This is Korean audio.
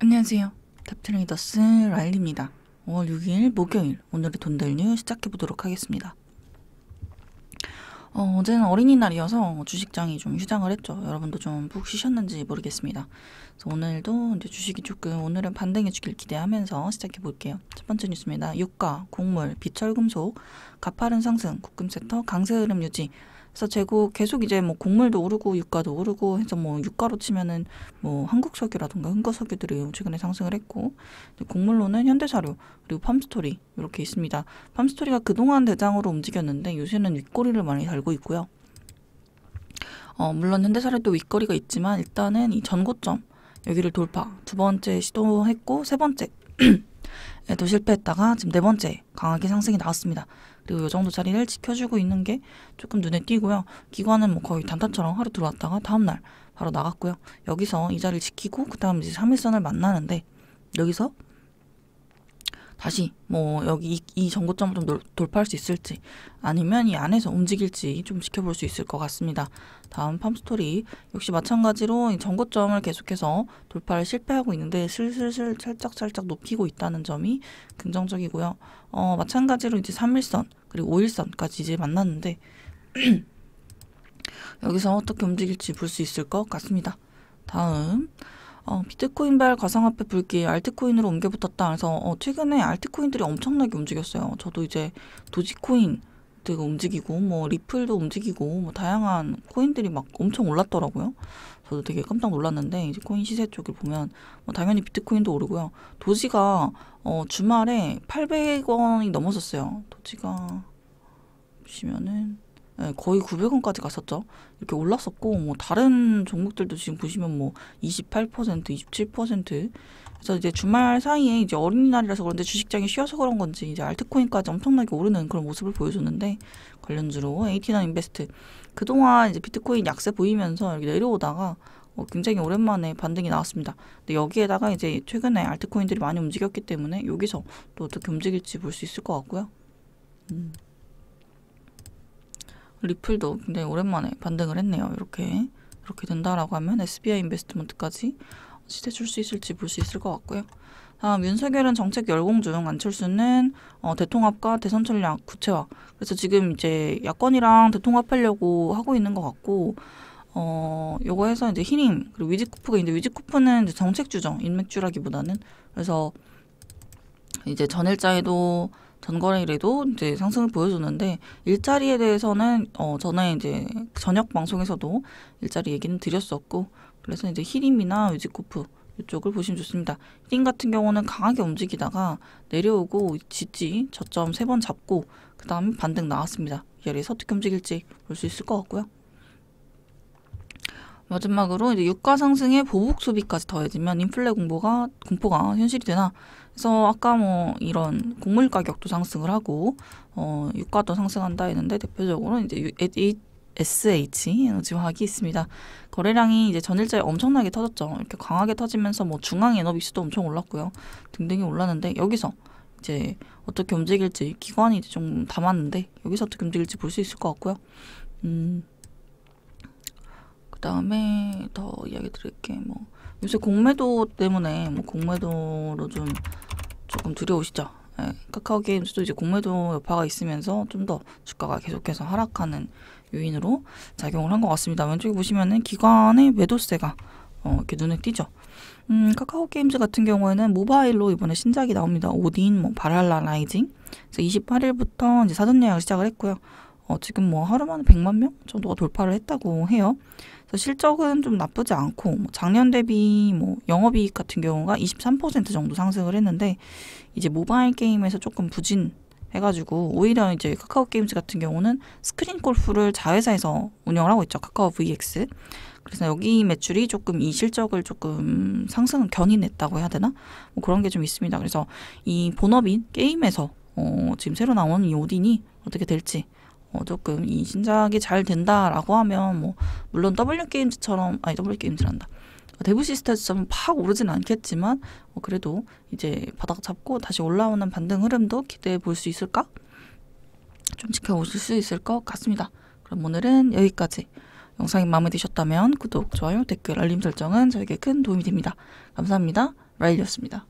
안녕하세요. 탑트레이더스 라일리입니다. 5월 6일 목요일 오늘의 돈될 뉴 시작해보도록 하겠습니다. 어, 제는 어린이날이어서 주식장이 좀 휴장을 했죠. 여러분도 좀 푹 쉬셨는지 모르겠습니다. 그래서 오늘도 이제 주식이 조금 오늘은 반등해 주길 기대하면서 시작해 볼게요. 첫 번째 뉴스입니다. 유가, 곡물, 비철금속, 가파른 상승, 국금섹터, 강세 흐름 유지, 그래서 재고 계속 이제 뭐 곡물도 오르고 유가도 오르고 해서 뭐 유가로 치면은 뭐 한국 석유라든가 흥거 석유들이 최근에 상승을 했고 곡물로는 현대자료 그리고 팜스토리 이렇게 있습니다. 팜스토리가 그동안 대장으로 움직였는데 요새는 윗꼬리를 많이 달고 있고요. 어, 물론 현대사례도 윗거리가 있지만 일단은 이 전고점 여기를 돌파 두 번째 시도했고 세 번째 에도 실패했다가 지금 네 번째 강하게 상승이 나왔습니다. 그리고 이 정도 자리를 지켜주고 있는 게 조금 눈에 띄고요. 기관은 뭐 거의 단타처럼 하루 들어왔다가 다음날 바로 나갔고요. 여기서 이 자리를 지키고 그 다음 이제 3일선을 만나는데 여기서 다시 뭐 여기 이, 이 정고점을 좀 돌, 돌파할 수 있을지 아니면 이 안에서 움직일지 좀 지켜볼 수 있을 것 같습니다. 다음 팜스토리 역시 마찬가지로 이 정고점을 계속해서 돌파를 실패하고 있는데 슬슬슬 살짝살짝 살짝 높이고 있다는 점이 긍정적이고요. 어, 마찬가지로 이제 3일선 그리고 오일산까지 이제 만났는데 여기서 어떻게 움직일지 볼 수 있을 것 같습니다. 다음 어, 비트코인 발 가상화폐 불기 알트코인으로 옮겨붙었다. 그래서 어, 최근에 알트코인들이 엄청나게 움직였어요. 저도 이제 도지코인 움직이고 뭐 리플도 움직이고 뭐 다양한 코인들이 막 엄청 올랐더라고요. 저도 되게 깜짝 놀랐는데 이제 코인 시세 쪽을 보면 뭐 당연히 비트코인도 오르고요. 도지가 어, 주말에 800원이 넘었었어요. 도지가 보시면은 예, 거의 900원까지 갔었죠. 이렇게 올랐었고 뭐 다른 종목들도 지금 보시면 뭐 28%, 27% 그래서 이제 주말 사이에 이제 어린이날이라서 그런데 주식장이 쉬어서 그런 건지 이제 알트코인까지 엄청나게 오르는 그런 모습을 보여줬는데 관련주로 에이티나 인베스트 그동안 이제 비트코인 약세 보이면서 이렇게 내려오다가 어, 굉장히 오랜만에 반등이 나왔습니다. 근데 여기에다가 이제 최근에 알트코인들이 많이 움직였기 때문에 여기서 또 어떻게 움직일지 볼 수 있을 것 같고요. 음. 리플도 굉장히 오랜만에 반등을 했네요. 이렇게 이렇게 된다라고 하면 SBI 인베스트먼트까지 시대줄 수 있을지 볼 수 있을 것 같고요. 다음 윤석열은 정책 열공중, 안철수는 어, 대통합과 대선 전략 구체화. 그래서 지금 이제 야권이랑 대통합하려고 하고 있는 것 같고 어, 요거 해서 이제 희림, 그리고 위즈쿠프가 있는데 위즈쿠프는 정책주정, 인맥주라기보다는. 그래서 이제 전일자에도 전거래일에도 이제 상승을 보여줬는데 일자리에 대해서는 어 전에 이제 저녁 방송에서도 일자리 얘기는 드렸었고 그래서 이제 히림이나 위지코프 이쪽을 보시면 좋습니다. 히링 같은 경우는 강하게 움직이다가 내려오고 지지 저점 세 번 잡고 그 다음에 반등 나왔습니다. 이 자리에 서떻게 움직일지 볼 수 있을 것 같고요. 마지막으로 이제 유가 상승에 보복 소비까지 더해지면 인플레 공포가 공포가 현실이 되나? 그래서 아까 뭐 이런 곡물 가격도 상승을 하고 어 유가도 상승한다 했는데 대표적으로 이제 SH 에너지 화학이 있습니다. 거래량이 이제 전일자에 엄청나게 터졌죠. 이렇게 강하게 터지면서 뭐 중앙 에너비스도 엄청 올랐고요. 등등이 올랐는데 여기서 이제 어떻게 움직일지 기관이 좀 담았는데 여기서 어떻게 움직일지 볼 수 있을 것 같고요. 음. 그다음에 더 이야기 드릴게 뭐 요새 공매도 때문에 뭐 공매도로 좀 조금 두려우시죠? 네. 예, 카카오 게임즈도 이제 공매도 여파가 있으면서 좀 더 주가가 계속해서 하락하는 요인으로 작용을 한 것 같습니다. 왼쪽에 보시면은 기관의 매도세가 어, 이렇게 눈에 띄죠. 음, 카카오 게임즈 같은 경우에는 모바일로 이번에 신작이 나옵니다. 오딘, 뭐 바랄라 라이징. 그래서 28일부터 이제 사전 예약을 시작을 했고요. 어, 지금 뭐 하루 만에 100만 명 정도가 돌파를 했다고 해요. 그래서 실적은 좀 나쁘지 않고 뭐 작년 대비 뭐 영업이익 같은 경우가 23% 정도 상승을 했는데 이제 모바일 게임에서 조금 부진 해가지고 오히려 이제 카카오 게임즈 같은 경우는 스크린 골프를 자회사에서 운영을 하고 있죠 카카오 VX 그래서 여기 매출이 조금 이 실적을 조금 상승 견인했다고 해야 되나 뭐 그런 게 좀 있습니다 그래서 이 본업인 게임에서 어, 지금 새로 나온 이 오딘이 어떻게 될지 어, 조금 이 신작이 잘 된다라고 하면 뭐 물론 W 게임즈처럼 아니 W 게임즈란다 데브 시스터처럼 팍 오르진 않겠지만 어, 그래도 이제 바닥 잡고 다시 올라오는 반등 흐름도 기대해 볼 수 있을까? 좀 지켜보실 수 있을 것 같습니다. 그럼 오늘은 여기까지. 영상이 마음에 드셨다면 구독, 좋아요, 댓글, 알림 설정은 저에게 큰 도움이 됩니다. 감사합니다. 라일리였습니다.